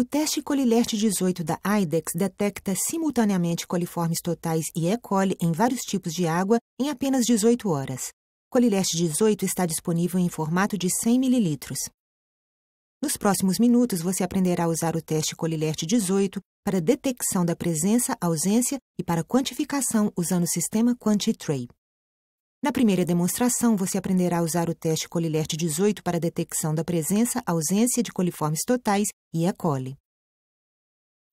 O teste Colilerte 18 da IDEX detecta simultaneamente coliformes totais e E. coli em vários tipos de água em apenas 18 horas. Colilerte 18 está disponível em formato de 100 ml. Nos próximos minutos, você aprenderá a usar o teste Colilerte 18 para detecção da presença, ausência e para quantificação usando o sistema QuantiTray. Na primeira demonstração, você aprenderá a usar o teste Colilert 18 para detecção da presença, ausência de coliformes totais e E. coli.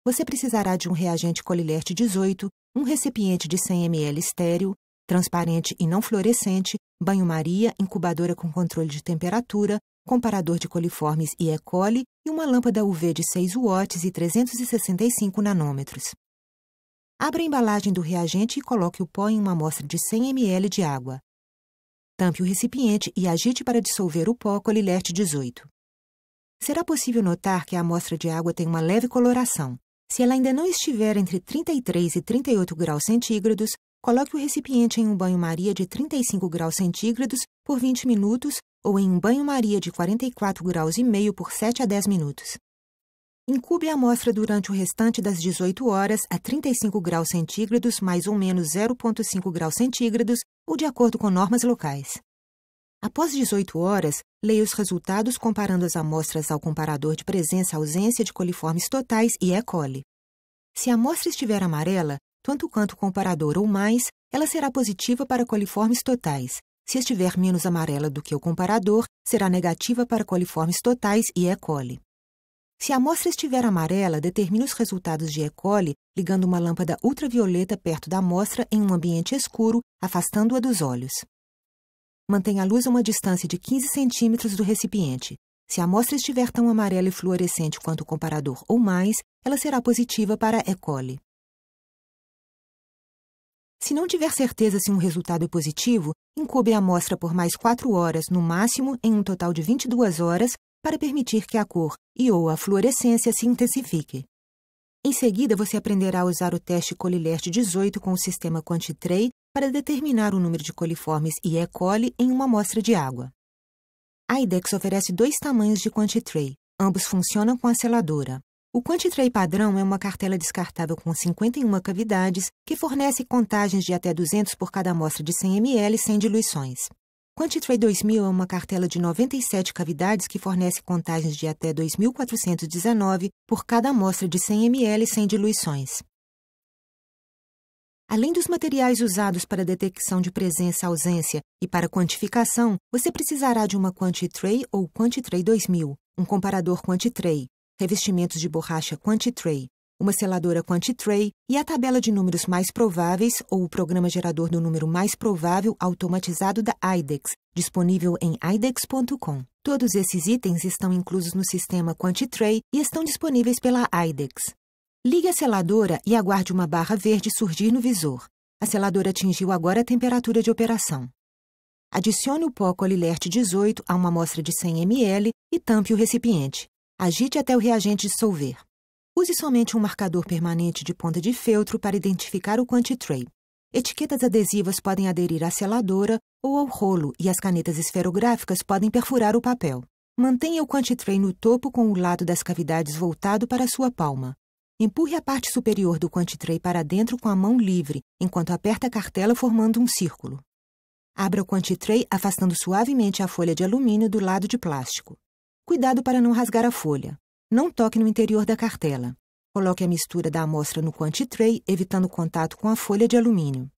Você precisará de um reagente Colilert 18, um recipiente de 100 ml estéreo, transparente e não fluorescente, banho-maria, incubadora com controle de temperatura, comparador de coliformes e E. coli e uma lâmpada UV de 6 watts e 365 nanômetros. Abra a embalagem do reagente e coloque o pó em uma amostra de 100 ml de água. Tampe o recipiente e agite para dissolver o pó colilete 18. Será possível notar que a amostra de água tem uma leve coloração. Se ela ainda não estiver entre 33 e 38 graus centígrados, coloque o recipiente em um banho-maria de 35 graus centígrados por 20 minutos ou em um banho-maria de 44 graus e meio por 7 a 10 minutos. Incube a amostra durante o restante das 18 horas a 35 graus centígrados mais ou menos 0,5 graus centígrados ou de acordo com normas locais. Após 18 horas, leia os resultados comparando as amostras ao comparador de presença-ausência de coliformes totais e E. coli. Se a amostra estiver amarela, tanto quanto o comparador ou mais, ela será positiva para coliformes totais. Se estiver menos amarela do que o comparador, será negativa para coliformes totais e E. coli. Se a amostra estiver amarela, determine os resultados de E. coli ligando uma lâmpada ultravioleta perto da amostra em um ambiente escuro, afastando-a dos olhos. Mantenha a luz a uma distância de 15 centímetros do recipiente. Se a amostra estiver tão amarela e fluorescente quanto o comparador ou mais, ela será positiva para E. coli. Se não tiver certeza se um resultado é positivo, incube a amostra por mais 4 horas, no máximo, em um total de 22 horas, para permitir que a cor e ou a fluorescência se intensifique. Em seguida, você aprenderá a usar o teste Colilert 18 com o sistema Quantitray para determinar o número de coliformes e E. coli em uma amostra de água. A IDEX oferece dois tamanhos de Quantitray. Ambos funcionam com a seladora. O Quantitray padrão é uma cartela descartável com 51 cavidades que fornece contagens de até 200 por cada amostra de 100 ml sem diluições. Quantitrade 2000 é uma cartela de 97 cavidades que fornece contagens de até 2.419 por cada amostra de 100 ml sem diluições. Além dos materiais usados para detecção de presença-ausência e para quantificação, você precisará de uma Quantitray ou Quantitray 2000, um comparador Quantitray, revestimentos de borracha Quantitray, uma seladora Quantitray e a tabela de números mais prováveis ou o programa gerador do número mais provável automatizado da IDEX, disponível em IDEX.com. Todos esses itens estão inclusos no sistema Quantitray e estão disponíveis pela IDEX. Ligue a seladora e aguarde uma barra verde surgir no visor. A seladora atingiu agora a temperatura de operação. Adicione o pó colilerte 18 a uma amostra de 100 ml e tampe o recipiente. Agite até o reagente dissolver. Use somente um marcador permanente de ponta de feltro para identificar o quantitray. Etiquetas adesivas podem aderir à seladora ou ao rolo e as canetas esferográficas podem perfurar o papel. Mantenha o quantitray no topo com o lado das cavidades voltado para a sua palma. Empurre a parte superior do quantitray para dentro com a mão livre, enquanto aperta a cartela formando um círculo. Abra o quantitray afastando suavemente a folha de alumínio do lado de plástico. Cuidado para não rasgar a folha. Não toque no interior da cartela. Coloque a mistura da amostra no Quantitray, evitando contato com a folha de alumínio.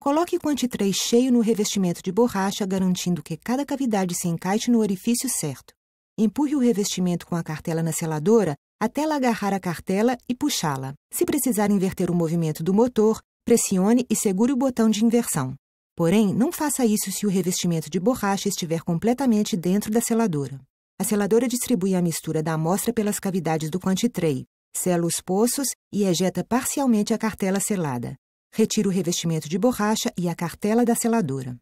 Coloque o Quantitray cheio no revestimento de borracha, garantindo que cada cavidade se encaixe no orifício certo. Empurre o revestimento com a cartela na seladora até ela agarrar a cartela e puxá-la. Se precisar inverter o movimento do motor, pressione e segure o botão de inversão. Porém, não faça isso se o revestimento de borracha estiver completamente dentro da seladora. A seladora distribui a mistura da amostra pelas cavidades do quantitray, sela os poços e ejeta parcialmente a cartela selada. Retira o revestimento de borracha e a cartela da seladora.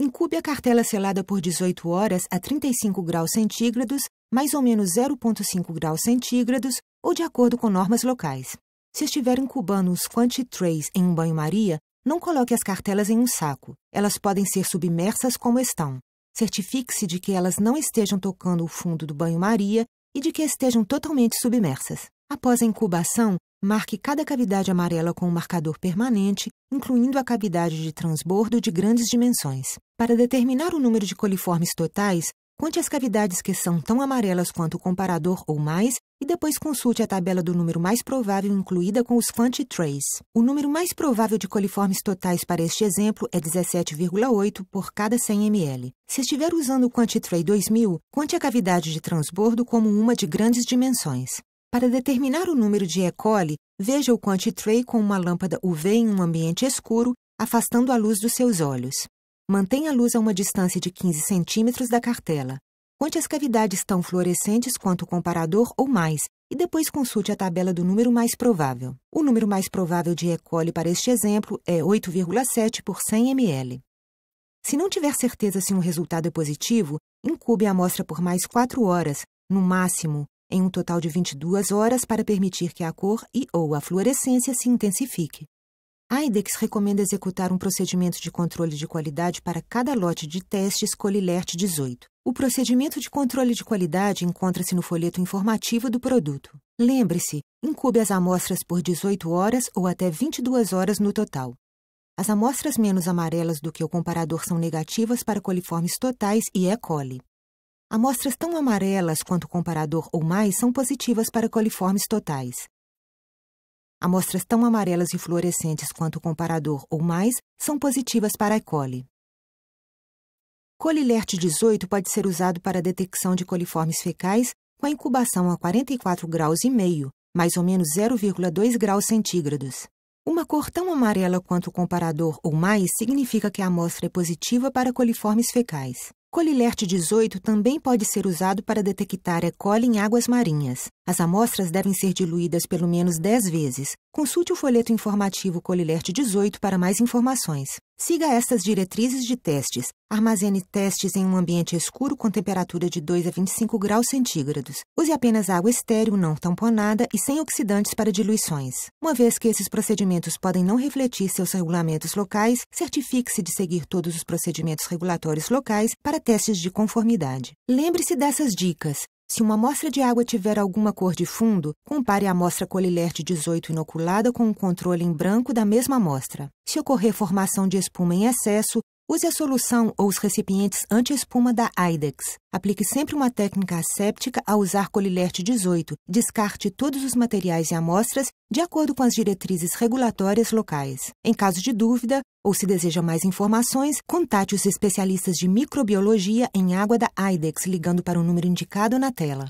Incube a cartela selada por 18 horas a 35 graus centígrados, mais ou menos 0,5 graus centígrados, ou de acordo com normas locais. Se estiver incubando os quantitrays em um banho-maria, não coloque as cartelas em um saco. Elas podem ser submersas como estão. Certifique-se de que elas não estejam tocando o fundo do banho-maria e de que estejam totalmente submersas. Após a incubação, marque cada cavidade amarela com um marcador permanente, incluindo a cavidade de transbordo de grandes dimensões. Para determinar o número de coliformes totais, Conte as cavidades que são tão amarelas quanto o comparador ou mais e depois consulte a tabela do número mais provável incluída com os Fanti O número mais provável de coliformes totais para este exemplo é 17,8 por cada 100 ml. Se estiver usando o Quantitray 2000, conte a cavidade de transbordo como uma de grandes dimensões. Para determinar o número de E. coli, veja o Quantitray com uma lâmpada UV em um ambiente escuro, afastando a luz dos seus olhos. Mantenha a luz a uma distância de 15 centímetros da cartela. Conte as cavidades tão fluorescentes quanto o comparador ou mais, e depois consulte a tabela do número mais provável. O número mais provável de E. coli para este exemplo é 8,7 por 100 ml. Se não tiver certeza se um resultado é positivo, incube a amostra por mais 4 horas, no máximo, em um total de 22 horas para permitir que a cor e ou a fluorescência se intensifique. A IDEX recomenda executar um procedimento de controle de qualidade para cada lote de testes Colilert 18. O procedimento de controle de qualidade encontra-se no folheto informativo do produto. Lembre-se, incube as amostras por 18 horas ou até 22 horas no total. As amostras menos amarelas do que o comparador são negativas para coliformes totais e E. É coli. Amostras tão amarelas quanto o comparador ou mais são positivas para coliformes totais. Amostras tão amarelas e fluorescentes quanto o comparador ou mais são positivas para E. coli. Colilert 18 pode ser usado para a detecção de coliformes fecais com a incubação a 44 graus e meio, mais ou menos 0,2 graus centígrados. Uma cor tão amarela quanto o comparador ou mais significa que a amostra é positiva para coliformes fecais. Colilerte 18 também pode ser usado para detectar E. coli em águas marinhas. As amostras devem ser diluídas pelo menos 10 vezes. Consulte o folheto informativo Colilerte 18 para mais informações. Siga estas diretrizes de testes. Armazene testes em um ambiente escuro com temperatura de 2 a 25 graus centígrados. Use apenas água estéril não tamponada e sem oxidantes para diluições. Uma vez que esses procedimentos podem não refletir seus regulamentos locais, certifique-se de seguir todos os procedimentos regulatórios locais para testes de conformidade. Lembre-se dessas dicas. Se uma amostra de água tiver alguma cor de fundo, compare a amostra colilert 18 inoculada com o um controle em branco da mesma amostra. Se ocorrer formação de espuma em excesso, Use a solução ou os recipientes anti-espuma da Idex. Aplique sempre uma técnica asséptica ao usar colilerte 18. Descarte todos os materiais e amostras de acordo com as diretrizes regulatórias locais. Em caso de dúvida ou se deseja mais informações, contate os especialistas de microbiologia em água da Idex ligando para o número indicado na tela.